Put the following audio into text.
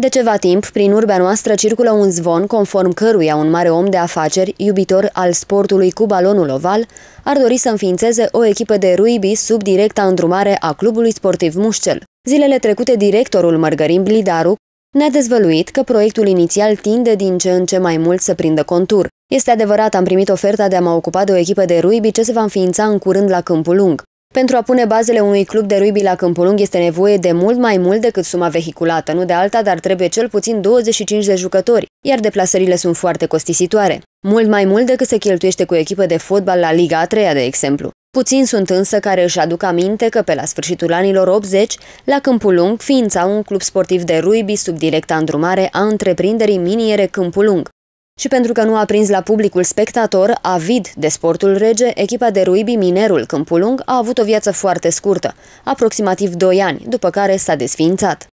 De ceva timp, prin urba noastră circulă un zvon conform căruia un mare om de afaceri, iubitor al sportului cu balonul oval, ar dori să înființeze o echipă de rugby sub directa îndrumare a clubului sportiv Mușcel. Zilele trecute, directorul Mărgărin Blidaru ne-a dezvăluit că proiectul inițial tinde din ce în ce mai mult să prindă contur. Este adevărat, am primit oferta de a mă ocupa de o echipă de rugby ce se va înființa în curând la Câmpul Lung. Pentru a pune bazele unui club de rugby la Câmpulung este nevoie de mult mai mult decât suma vehiculată, nu de alta, dar trebuie cel puțin 25 de jucători, iar deplasările sunt foarte costisitoare. Mult mai mult decât se cheltuiește cu echipă de fotbal la Liga a treia, de exemplu. Puțin sunt însă care își aduc aminte că pe la sfârșitul anilor 80, la Câmpul Lung ființa un club sportiv de rugby sub directa îndrumare a întreprinderii miniere Câmpul Lung. Și pentru că nu a prins la publicul spectator, avid de sportul rege, echipa de ruibii Minerul Câmpulung a avut o viață foarte scurtă, aproximativ 2 ani, după care s-a desființat.